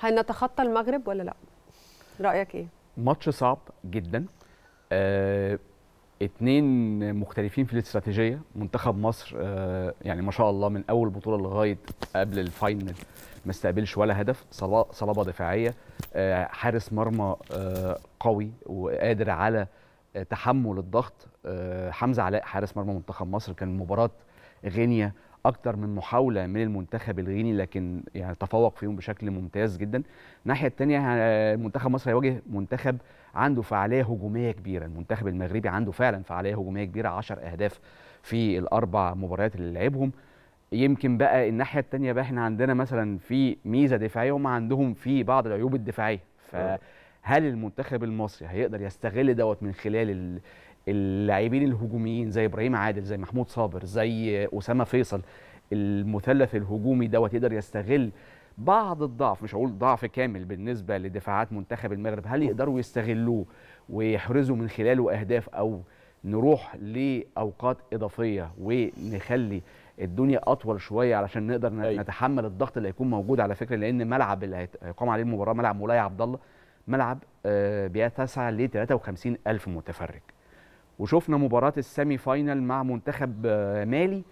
هنتخطى المغرب ولا لا رايك ايه ماتش صعب جدا آه اتنين مختلفين في الاستراتيجيه منتخب مصر آه يعني ما شاء الله من اول بطوله لغايه قبل الفاينل ما استقبلش ولا هدف صلابه دفاعيه آه حارس مرمى آه قوي وقادر على تحمل الضغط آه، حمزه علاء حارس مرمى منتخب مصر كان مباراه غينيا اكتر من محاوله من المنتخب الغيني لكن يعني تفوق فيهم بشكل ممتاز جدا الناحيه الثانيه يعني منتخب مصر هيواجه منتخب عنده فعاليه هجوميه كبيره المنتخب المغربي عنده فعلا فعاليه هجوميه كبيره 10 اهداف في الاربع مباريات اللي لعبهم يمكن بقى الناحيه الثانيه بقى احنا عندنا مثلا في ميزه دفاعيه هم عندهم في بعض العيوب الدفاعيه آه. فهل المنتخب المصري هيقدر يستغل دوت من خلال اللاعبين الهجوميين زي ابراهيم عادل زي محمود صابر زي اسامه فيصل المثلث الهجومي دوت يقدر يستغل بعض الضعف مش هقول ضعف كامل بالنسبه لدفاعات منتخب المغرب هل يقدروا يستغلوه ويحرزوا من خلاله اهداف او نروح لاوقات اضافيه ونخلي الدنيا اطول شويه علشان نقدر أي. أيوة. نتحمل الضغط اللي هيكون موجود على فكره لان ملعب اللي هيقام عليه المباراه ملعب مولاي عبد الله ملعب آه، بيتسع ل 53 الف متفرج وشفنا مباراه السيمي فاينل مع منتخب آه، مالي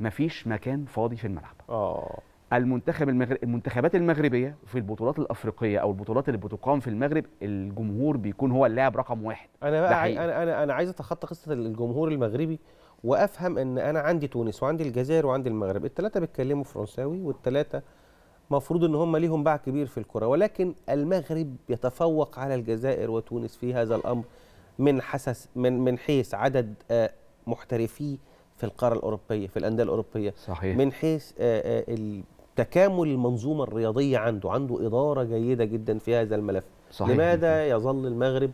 مفيش مكان فاضي في الملعب اه المنتخب المغرب المنتخبات المغربيه في البطولات الافريقيه او البطولات اللي بتقام في المغرب الجمهور بيكون هو اللاعب رقم واحد انا بقى انا انا انا عايز اتخطى قصه الجمهور المغربي وافهم ان انا عندي تونس وعندي الجزائر وعندي المغرب الثلاثه بيتكلموا فرنساوي والثلاثه مفروض ان هم ليهم باع كبير في الكره ولكن المغرب يتفوق على الجزائر وتونس في هذا الامر من حسس من من حيث عدد آه، محترفي في القاره الاوروبيه في الانديه الاوروبيه صحيح. من حيث آه، آه، تكامل المنظومه الرياضيه عنده عنده اداره جيده جدا في هذا الملف صحيح. لماذا يظل المغرب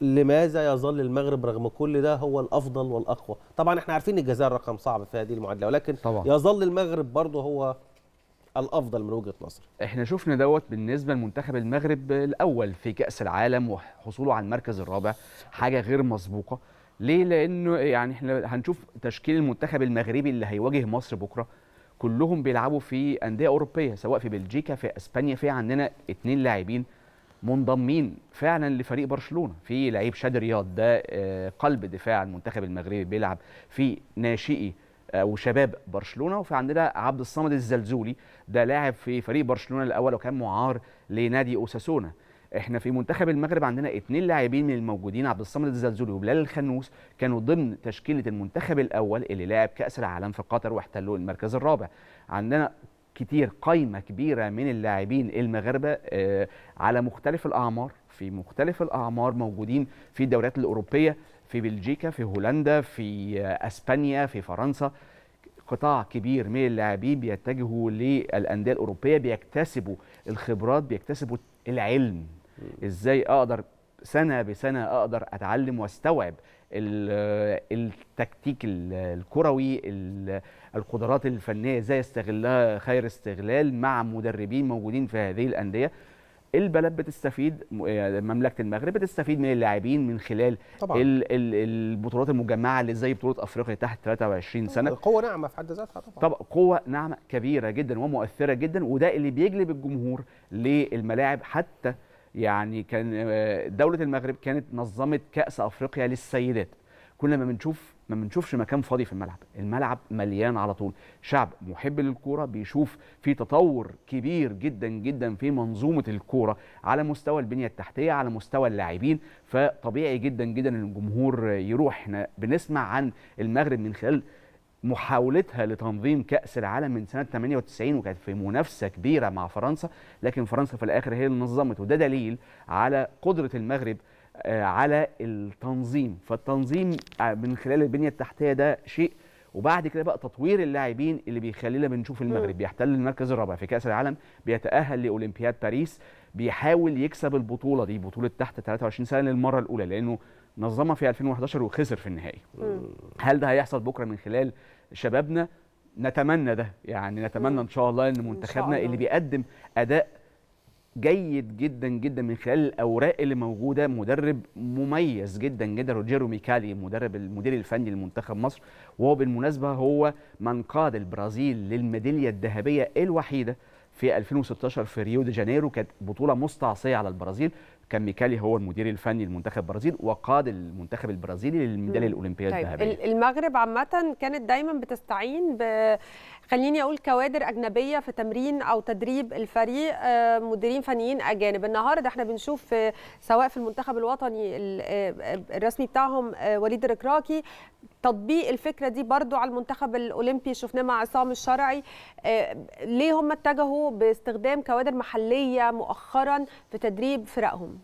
لماذا يظل المغرب رغم كل ده هو الافضل والاقوى طبعا احنا عارفين الجزائر رقم صعب في هذه المعادله ولكن طبعا. يظل المغرب برضه هو الافضل من وجهه نظري احنا شفنا دوت بالنسبه لمنتخب المغرب الاول في كاس العالم وحصوله على المركز الرابع حاجه غير مسبوقه ليه لانه يعني احنا هنشوف تشكيل المنتخب المغربي اللي هيواجه مصر بكره كلهم بيلعبوا في انديه اوروبيه سواء في بلجيكا في اسبانيا في عندنا اتنين لاعبين منضمين فعلا لفريق برشلونه في لعيب شادي رياض ده آه، قلب دفاع المنتخب المغربي بيلعب في ناشئي آه، وشباب برشلونه وفي عندنا عبد الصمد الزلزولي ده لاعب في فريق برشلونه الاول وكان معار لنادي اوساسونا احنا في منتخب المغرب عندنا اثنين لاعبين من الموجودين عبد الصمد الزلزولي وبلال الخنوس كانوا ضمن تشكيله المنتخب الاول اللي لعب كاس العالم في قطر واحتلوا المركز الرابع عندنا كتير قايمه كبيره من اللاعبين المغاربه آه، على مختلف الاعمار في مختلف الاعمار موجودين في الدوريات الاوروبيه في بلجيكا في هولندا في اسبانيا في فرنسا قطاع كبير من اللاعبين بيتجهوا للانديه الاوروبيه بيكتسبوا الخبرات بيكتسبوا العلم ازاي اقدر سنه بسنه اقدر اتعلم واستوعب التكتيك الكروي القدرات الفنيه ازاي استغلها خير استغلال مع مدربين موجودين في هذه الانديه البلد بتستفيد آه، مملكه المغرب بتستفيد من اللاعبين من خلال طبعا. البطولات المجمعه اللي زي بطوله افريقيا تحت 23 آه، سنه قوه ناعمه في حد ذاتها طبعا طبعا قوه ناعمه كبيره جدا ومؤثره جدا وده اللي بيجلب الجمهور للملاعب حتى يعني كان آه، دوله المغرب كانت نظمت كاس افريقيا للسيدات كل ما بنشوف ما بنشوفش مكان فاضي في الملعب الملعب مليان على طول شعب محب للكوره بيشوف في تطور كبير جدا جدا في منظومه الكوره على مستوى البنيه التحتيه على مستوى اللاعبين فطبيعي جدا جدا ان الجمهور يروح احنا بنسمع عن المغرب من خلال محاولتها لتنظيم كأس العالم من سنة 98 وكانت في منافسة كبيرة مع فرنسا لكن فرنسا في الآخر هي اللي نظمت وده دليل على قدرة المغرب آه، على التنظيم فالتنظيم آه، من خلال البنيه التحتيه ده شيء وبعد كده بقى تطوير اللاعبين اللي بيخلينا بنشوف المغرب بيحتل المركز الرابع في كاس العالم بيتاهل لاولمبياد باريس بيحاول يكسب البطوله دي بطوله تحت 23 سنه للمره الاولى لانه نظمها في 2011 وخسر في النهائي هل ده هيحصل بكره من خلال شبابنا نتمنى ده يعني نتمنى ان شاء الله ان منتخبنا اللي بيقدم اداء جيد جدا جدا من خلال الاوراق اللي موجوده مدرب مميز جدا جدا روجيرو ميكالي مدرب المدير الفني لمنتخب مصر وهو بالمناسبه هو من قاد البرازيل للميداليه الذهبيه الوحيده في 2016 في ريو دي جانيرو كانت بطوله مستعصيه على البرازيل كان ميكالي هو المدير الفني لمنتخب البرازيل وقاد المنتخب البرازيلي للميداليه الاولمبيه طيب الذهبيه المغرب عامه كانت دايما بتستعين ب خليني اقول كوادر اجنبيه في تمرين او تدريب الفريق آه، مديرين فنيين اجانب النهارده احنا بنشوف سواء في المنتخب الوطني آه، آه، الرسمي بتاعهم وليد الركراكي تطبيق الفكره دي برضو على المنتخب الاولمبي شفناه مع عصام الشرعي آه، ليه هم اتجهوا باستخدام كوادر محليه مؤخرا في تدريب فرقهم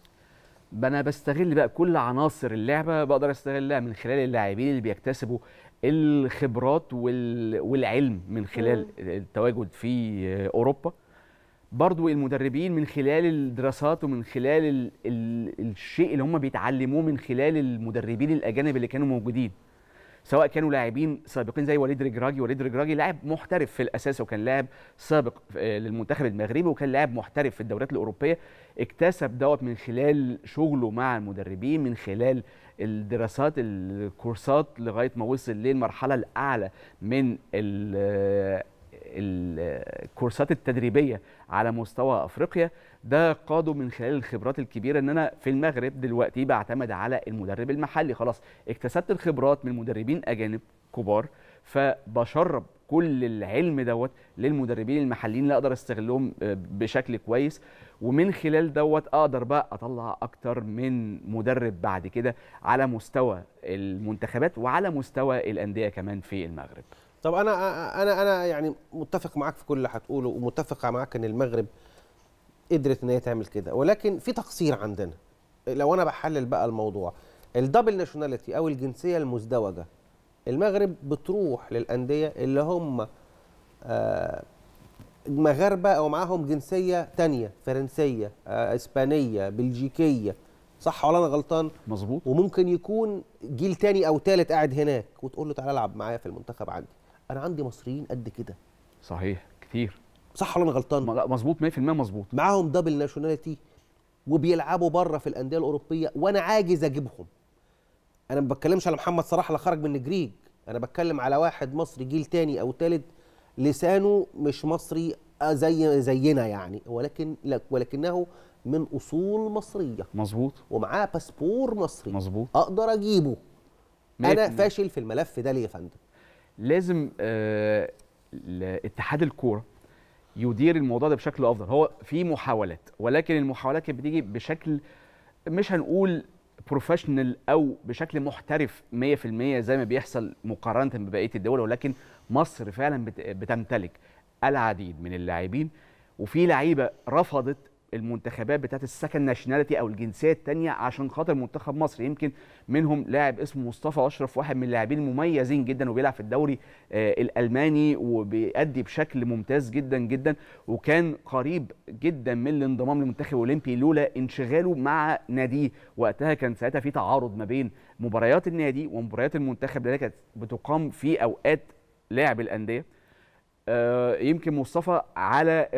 انا بستغل بقى كل عناصر اللعبه بقدر استغلها من خلال اللاعبين اللي بيكتسبوا الخبرات والعلم من خلال التواجد في اوروبا برضو المدربين من خلال الدراسات ومن خلال الشيء اللي هم بيتعلموه من خلال المدربين الاجانب اللي كانوا موجودين سواء كانوا لاعبين سابقين زي وليد رجراجي وليد رجراجي لاعب محترف في الاساس وكان لاعب سابق للمنتخب المغربي وكان لاعب محترف في الدوريات الاوروبيه اكتسب دوت من خلال شغله مع المدربين من خلال الدراسات الكورسات لغايه ما وصل للمرحله الاعلى من الكورسات التدريبيه على مستوى افريقيا ده قاده من خلال الخبرات الكبيره ان انا في المغرب دلوقتي بعتمد على المدرب المحلي خلاص اكتسبت الخبرات من مدربين اجانب كبار فبشرب كل العلم دوت للمدربين المحليين اللي اقدر استغلهم آه، بشكل كويس ومن خلال دوت اقدر بقى اطلع اكتر من مدرب بعد كده على مستوى المنتخبات وعلى مستوى الانديه كمان في المغرب طب انا انا انا يعني متفق معاك في كل اللي هتقوله ومتفق معاك ان المغرب قدرت ان هي تعمل كده ولكن في تقصير عندنا لو انا بحلل بقى الموضوع الدبل ناشوناليتي او الجنسيه المزدوجه المغرب بتروح للانديه اللي هم آه، مغاربه او معاهم جنسيه تانية فرنسيه آه، اسبانيه بلجيكيه صح ولا انا غلطان مظبوط وممكن يكون جيل تاني او تالت قاعد هناك وتقول له تعالى العب معايا في المنتخب عندي انا عندي مصريين قد كده صحيح كتير صح ولا انا غلطان؟ لا مظبوط 100% مظبوط معاهم دبل ناشوناليتي وبيلعبوا بره في الانديه الاوروبيه وانا عاجز اجيبهم انا ما بتكلمش على محمد صلاح اللي خرج من الجريج انا بتكلم على واحد مصري جيل تاني او تالت لسانه مش مصري آه، زي زينا يعني ولكن ولكنه من اصول مصريه مظبوط ومعاه باسبور مصري مظبوط اقدر اجيبه انا فاشل في الملف ده ليه يا فندم لازم آه، اتحاد الكوره يدير الموضوع ده بشكل افضل هو في محاولات ولكن المحاولات كانت بتيجي بشكل مش هنقول بروفيشنال او بشكل محترف 100% زي ما بيحصل مقارنه ببقيه الدول ولكن مصر فعلا بتمتلك العديد من اللاعبين وفي لعيبه رفضت المنتخبات بتاعت السكن ناشوناليتي او الجنسيه الثانيه عشان خاطر منتخب مصر يمكن منهم لاعب اسمه مصطفى اشرف واحد من اللاعبين المميزين جدا وبيلعب في الدوري آه، الالماني وبيأدي بشكل ممتاز جدا جدا وكان قريب جدا من الانضمام للمنتخب الاولمبي لولا انشغاله مع ناديه وقتها كان ساعتها في تعارض ما بين مباريات النادي ومباريات المنتخب لذلك كانت بتقام في اوقات لاعب الانديه آه، يمكن مصطفى على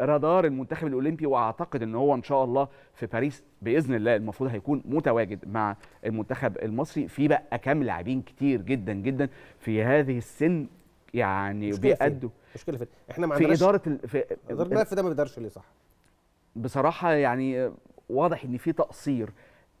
رادار المنتخب الاولمبي واعتقد ان هو ان شاء الله في باريس باذن الله المفروض هيكون متواجد مع المنتخب المصري في بقى كام لاعبين كتير جدا جدا في هذه السن يعني بيأدوا مشكله في احنا ما في اداره ال... في اداره الملف ده ما بيقدرش ليه صح بصراحه يعني واضح ان في تقصير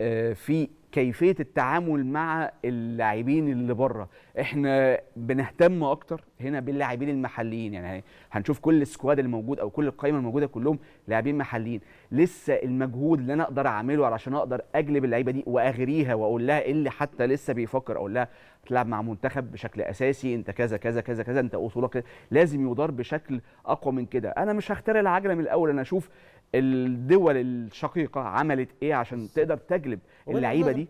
آه، في كيفيه التعامل مع اللاعبين اللي بره احنا بنهتم اكتر هنا باللاعبين المحليين يعني هنشوف كل السكواد الموجود او كل القائمه الموجوده كلهم لاعبين محليين لسه المجهود اللي انا اقدر اعمله علشان اقدر اجلب اللعيبه دي واغريها واقول لها إيه اللي حتى لسه بيفكر اقول لها تلعب مع منتخب بشكل اساسي انت كذا كذا كذا كذا انت اصولك لازم يدار بشكل اقوى من كده انا مش هخترع العجله من الاول انا اشوف الدول الشقيقه عملت ايه عشان تقدر تجلب اللعيبه دي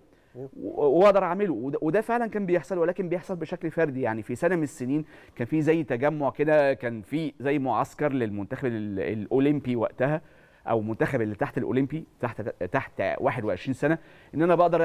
واقدر اعمله وده فعلا كان بيحصل ولكن بيحصل بشكل فردي يعني في سنه من السنين كان في زي تجمع كده كان في زي معسكر للمنتخب الاولمبي وقتها او منتخب اللي تحت الاولمبي تحت تحت 21 سنه ان انا بقدر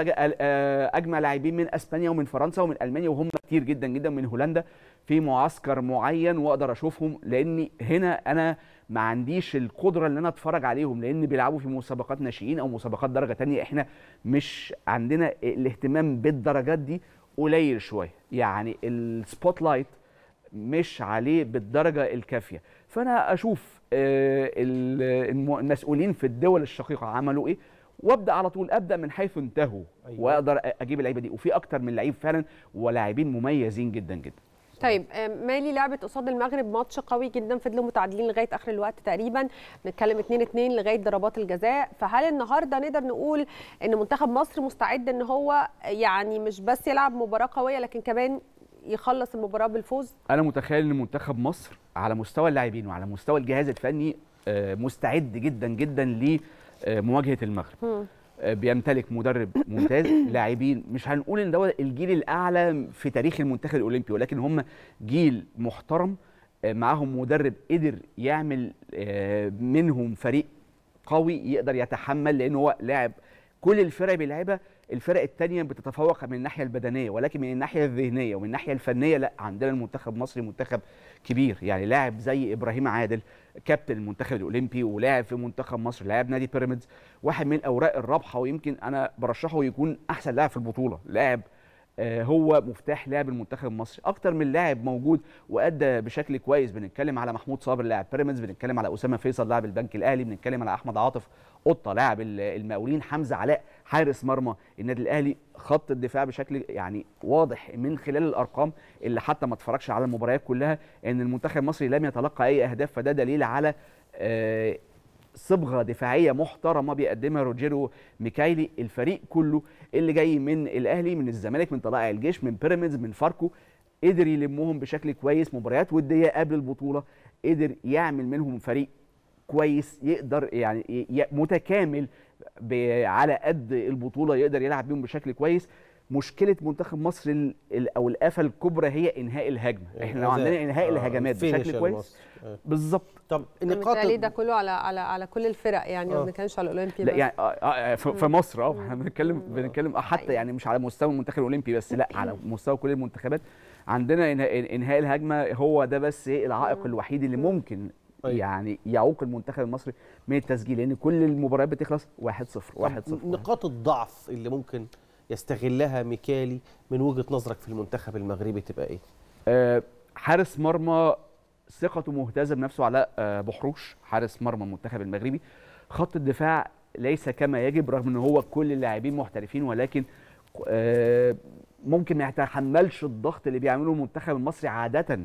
اجمع لاعبين من اسبانيا ومن فرنسا ومن المانيا وهم كتير جدا جدا من هولندا في معسكر معين واقدر اشوفهم لاني هنا انا ما عنديش القدره ان انا اتفرج عليهم لان بيلعبوا في مسابقات ناشئين او مسابقات درجه تانية احنا مش عندنا الاهتمام بالدرجات دي قليل شويه يعني السبوت لايت مش عليه بالدرجه الكافيه فانا اشوف آه، المسؤولين في الدول الشقيقه عملوا ايه وابدا على طول ابدا من حيث انتهوا أيوة. واقدر اجيب اللعيبه دي وفي اكتر من لعيب فعلا ولاعبين مميزين جدا جدا طيب آه، مالي لعبت قصاد المغرب ماتش قوي جدا فضلوا متعادلين لغايه اخر الوقت تقريبا بنتكلم 2 2 لغايه ضربات الجزاء فهل النهارده نقدر نقول ان منتخب مصر مستعد ان هو يعني مش بس يلعب مباراه قويه لكن كمان يخلص المباراه بالفوز انا متخيل ان منتخب مصر على مستوى اللاعبين وعلى مستوى الجهاز الفني آه، مستعد جدا جدا لمواجهه المغرب آه، بيمتلك مدرب ممتاز لاعبين مش هنقول ان دوت الجيل الاعلى في تاريخ المنتخب الاولمبي ولكن هم جيل محترم آه، معاهم مدرب قدر يعمل آه، منهم فريق قوي يقدر يتحمل لان هو لاعب كل الفرق بيلعبها الفرق الثانيه بتتفوق من الناحيه البدنيه ولكن من الناحيه الذهنيه ومن الناحيه الفنيه لا عندنا المنتخب المصري منتخب كبير يعني لاعب زي ابراهيم عادل كابتن المنتخب الاولمبي ولاعب في منتخب مصر لاعب نادي بيراميدز واحد من الاوراق الرابحه ويمكن انا برشحه يكون احسن لاعب في البطوله لاعب آه، هو مفتاح لعب المنتخب المصري اكتر من لاعب موجود وادى بشكل كويس بنتكلم على محمود صابر لاعب بيراميدز بنتكلم على اسامه فيصل لاعب البنك الاهلي بنتكلم على احمد عاطف قطه لاعب المقاولين حمزه علاء حارس مرمى النادي الاهلي خط الدفاع بشكل يعني واضح من خلال الارقام اللي حتى ما اتفرجش على المباريات كلها ان المنتخب المصري لم يتلقى اي اهداف فده دليل على آه، صبغه دفاعيه محترمه بيقدمها روجيرو ميكايلي الفريق كله اللي جاي من الاهلي من الزمالك من طلائع الجيش من بيراميدز من فاركو قدر يلمهم بشكل كويس مباريات وديه قبل البطوله قدر يعمل منهم فريق كويس يقدر يعني متكامل على قد البطوله يقدر يلعب بيهم بشكل كويس مشكله منتخب مصر او الافه الكبرى هي انهاء الهجمه احنا لو عندنا انهاء آه الهجمات بشكل كويس آه. بالظبط طب النقاط ده كله على على على كل الفرق يعني آه. ما بنتكلمش على الاولمبي لا يعني آه, آه،, آه، في مصر اه احنا بنتكلم بنتكلم حتى أيوة. يعني مش على مستوى المنتخب الاولمبي بس لا على مستوى كل المنتخبات عندنا انهاء الهجمه هو ده بس العائق الوحيد اللي ممكن طيب. يعني يعوق المنتخب المصري من التسجيل لان كل المباريات بتخلص 1-0 1-0 نقاط الضعف اللي ممكن يستغلها ميكالي من وجهه نظرك في المنتخب المغربي تبقى ايه؟ أه حارس مرمى ثقته مهتزه بنفسه علاء أه بحروش حارس مرمى المنتخب المغربي خط الدفاع ليس كما يجب رغم ان هو كل اللاعبين محترفين ولكن أه ممكن ما يتحملش الضغط اللي بيعمله المنتخب المصري عاده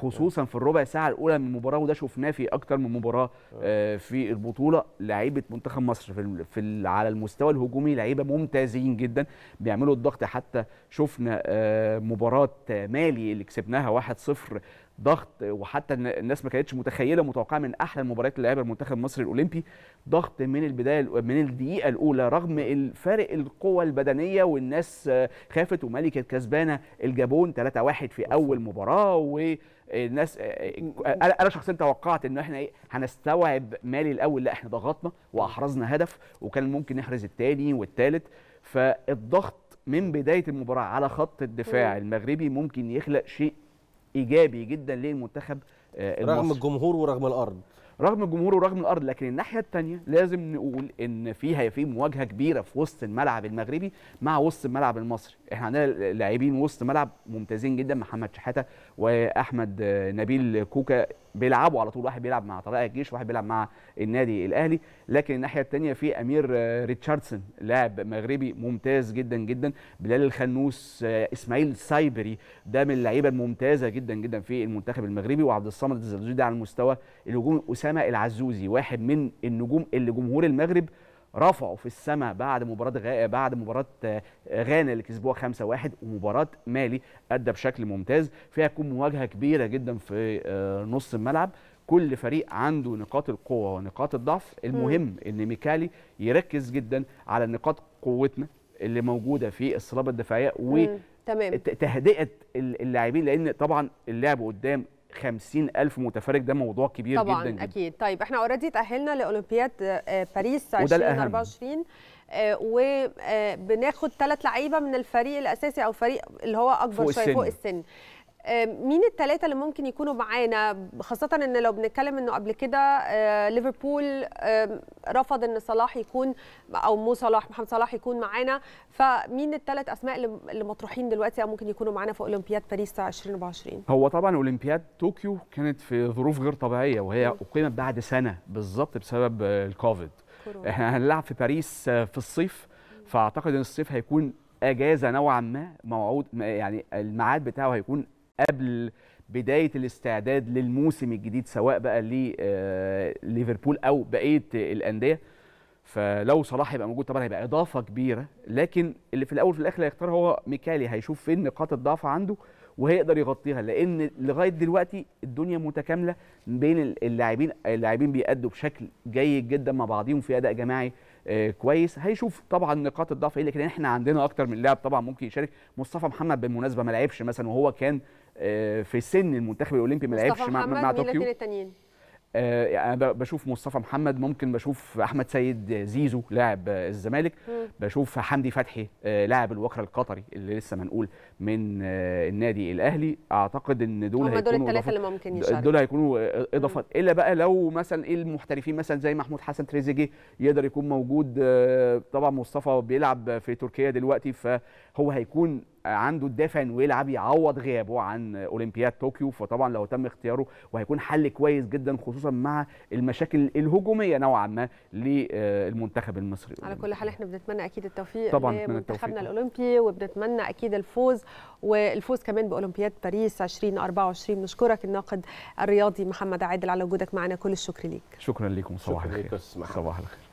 خصوصا في الربع ساعه الاولى من المباراه وده شفناه في اكتر من مباراه آه، في البطوله لعيبه منتخب مصر في, في على المستوى الهجومي لعيبه ممتازين جدا بيعملوا الضغط حتى شفنا آه، مباراه مالي اللي كسبناها 1-0 ضغط وحتى الناس ما كانتش متخيله متوقعه من احلى المباريات اللي لعبها المنتخب المصري الاولمبي ضغط من البدايه من الدقيقه الاولى رغم الفارق القوه البدنيه والناس خافت ومالي كانت كسبانه الجابون 3-1 في اول مباراه و الناس آه، آه، انا شخصيا توقعت ان احنا ايه هنستوعب مالي الاول لا احنا ضغطنا واحرزنا هدف وكان ممكن نحرز الثاني والثالث فالضغط من بدايه المباراه على خط الدفاع المغربي ممكن يخلق شيء ايجابي جدا للمنتخب آه، المصري رغم الجمهور ورغم الارض رغم الجمهور ورغم الارض لكن الناحيه الثانيه لازم نقول ان فيها في مواجهه كبيره في وسط الملعب المغربي مع وسط الملعب المصري احنا عندنا لاعبين وسط ملعب ممتازين جدا محمد شحاته واحمد آه، نبيل كوكا بيلعبوا على طول واحد بيلعب مع طلائع الجيش وواحد بيلعب مع النادي الاهلي لكن الناحيه الثانيه في امير ريتشاردسون لاعب مغربي ممتاز جدا جدا بلال الخنوس آه، اسماعيل سايبري ده من اللعيبه الممتازه جدا جدا في المنتخب المغربي وعبد الصمد الزلزودي ده على المستوى الهجوم اسامه العزوزي واحد من النجوم اللي جمهور المغرب رفعوا في السماء بعد مباراه غا... بعد مباراه آه، غانا اللي كسبوها 5-1 ومباراه مالي ادى بشكل ممتاز فيها تكون مواجهه كبيره جدا في آه، نص الملعب كل فريق عنده نقاط القوه ونقاط الضعف المهم م. ان ميكالي يركز جدا على نقاط قوتنا اللي موجوده في الصلابه الدفاعيه و تمام تهدئه اللاعبين لان طبعا اللعب قدام 50 ألف متفرج ده موضوع كبير طبعا جدا طبعا أكيد طيب احنا اوريدي تأهلنا لأولمبياد آه، باريس 2024 وبناخد ثلاث لعيبة من الفريق الأساسي أو فريق اللي هو أكبر شوية فوق السن آه، مين الثلاثه اللي ممكن يكونوا معانا خاصه ان لو بنتكلم انه قبل كده آه، ليفربول آه، رفض ان صلاح يكون او مو صلاح محمد صلاح يكون معانا فمين الثلاث اسماء اللي مطروحين دلوقتي او ممكن يكونوا معانا في اولمبياد باريس 2024 هو طبعا اولمبياد طوكيو كانت في ظروف غير طبيعيه وهي اقيمت بعد سنه بالظبط بسبب الكوفيد احنا هنلعب في باريس في الصيف فاعتقد ان الصيف هيكون اجازه نوعا ما موعود يعني الميعاد بتاعه هيكون قبل بدايه الاستعداد للموسم الجديد سواء بقى لليفربول آه، او بقيه الانديه فلو صلاح هيبقى موجود طبعا هيبقى اضافه كبيره لكن اللي في الاول في الاخر هيختار هو ميكالي هيشوف فين إيه نقاط الضعف عنده وهيقدر يغطيها لان لغايه دلوقتي الدنيا متكامله بين اللاعبين اللاعبين بيأدوا بشكل جيد جدا مع بعضهم في اداء جماعي آه، كويس هيشوف طبعا نقاط الضعف ايه لكن احنا عندنا اكتر من لاعب طبعا ممكن يشارك مصطفى محمد بالمناسبه ما لعبش مثلا وهو كان آه، في سن المنتخب الاولمبي ما لعبش مع, مع طوكيو التانيين آه، يعني انا بشوف مصطفى محمد ممكن بشوف احمد سيد زيزو لاعب الزمالك بشوف حمدي فتحي آه، لاعب الوكره القطري اللي لسه منقول من النادي الاهلي اعتقد ان دول هيكونوا دول الثلاثه اللي ممكن يشارك. دول هيكونوا اضافات الا بقى لو مثلا ايه المحترفين مثلا زي محمود حسن تريزيجيه يقدر يكون موجود طبعا مصطفى بيلعب في تركيا دلوقتي فهو هيكون عنده الدافع انه يلعب يعوض غيابه عن اولمبياد طوكيو فطبعا لو تم اختياره وهيكون حل كويس جدا خصوصا مع المشاكل الهجوميه نوعا ما للمنتخب المصري على كل حال احنا بنتمنى اكيد التوفيق طبعا لمنتخبنا الاولمبي وبنتمنى اكيد الفوز والفوز كمان باولمبياد باريس 2024 نشكرك الناقد الرياضي محمد عادل على وجودك معنا كل الشكر ليك شكرا لكم صباح الخير صباح الخير